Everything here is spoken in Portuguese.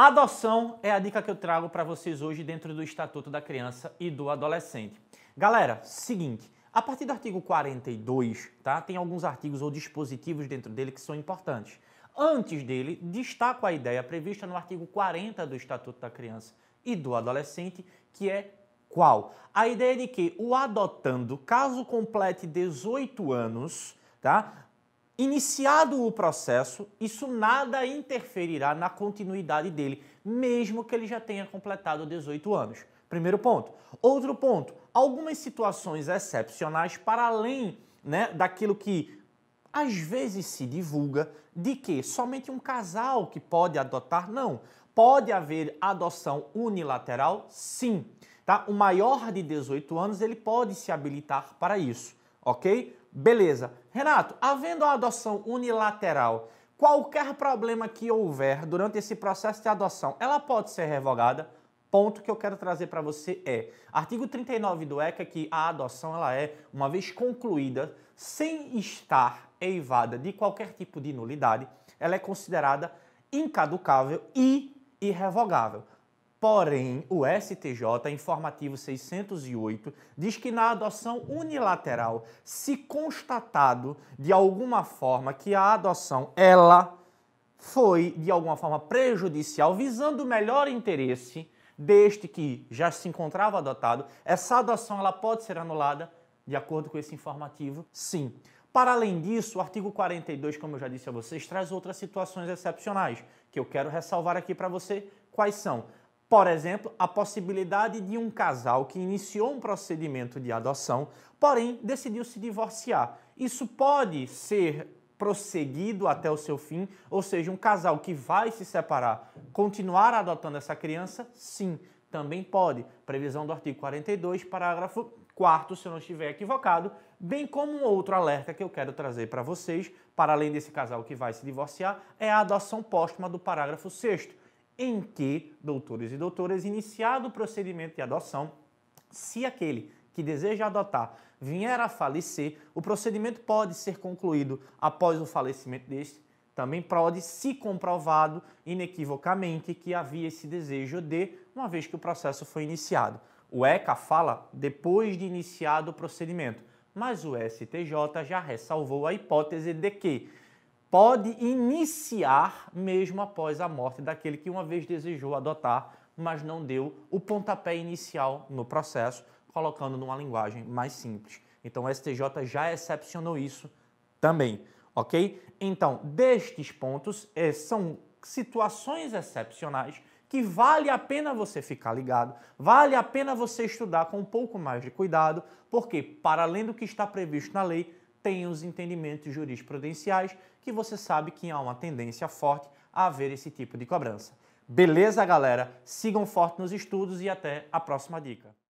Adoção é a dica que eu trago para vocês hoje dentro do Estatuto da Criança e do Adolescente. Galera, seguinte, a partir do artigo 42, tá? Tem alguns artigos ou dispositivos dentro dele que são importantes. Antes dele, destaco a ideia prevista no artigo 40 do Estatuto da Criança e do Adolescente, que é qual? A ideia é de que o adotando, caso complete 18 anos, tá? Iniciado o processo, isso nada interferirá na continuidade dele, mesmo que ele já tenha completado 18 anos. Primeiro ponto. Outro ponto: algumas situações excepcionais, para além né, daquilo que às vezes se divulga, de que somente um casal que pode adotar, não. Pode haver adoção unilateral? Sim. Tá? O maior de 18 anos ele pode se habilitar para isso, ok? Beleza. Renato, havendo a adoção unilateral, qualquer problema que houver durante esse processo de adoção, ela pode ser revogada? ponto que eu quero trazer para você é, artigo 39 do ECA que a adoção ela é, uma vez concluída, sem estar eivada de qualquer tipo de nulidade, ela é considerada incaducável e irrevogável. Porém, o STJ, informativo 608, diz que na adoção unilateral, se constatado de alguma forma que a adoção ela foi de alguma forma prejudicial, visando o melhor interesse deste que já se encontrava adotado, essa adoção ela pode ser anulada de acordo com esse informativo? Sim. Para além disso, o artigo 42, como eu já disse a vocês, traz outras situações excepcionais que eu quero ressalvar aqui para você quais são por exemplo, a possibilidade de um casal que iniciou um procedimento de adoção, porém decidiu se divorciar. Isso pode ser prosseguido até o seu fim, ou seja, um casal que vai se separar, continuar adotando essa criança? Sim, também pode. Previsão do artigo 42, parágrafo 4, se eu não estiver equivocado, bem como um outro alerta que eu quero trazer para vocês, para além desse casal que vai se divorciar, é a adoção póstuma do parágrafo 6 em que doutores e doutoras, iniciado o procedimento de adoção, se aquele que deseja adotar vier a falecer, o procedimento pode ser concluído após o falecimento deste, também pode, se comprovado inequivocamente que havia esse desejo de, uma vez que o processo foi iniciado. O ECA fala depois de iniciado o procedimento, mas o STJ já ressalvou a hipótese de que pode iniciar mesmo após a morte daquele que uma vez desejou adotar, mas não deu o pontapé inicial no processo, colocando numa linguagem mais simples. Então o STJ já excepcionou isso também, ok? Então, destes pontos, eh, são situações excepcionais que vale a pena você ficar ligado, vale a pena você estudar com um pouco mais de cuidado, porque, para além do que está previsto na lei, tem os entendimentos jurisprudenciais que você sabe que há uma tendência forte a haver esse tipo de cobrança. Beleza, galera? Sigam forte nos estudos e até a próxima dica.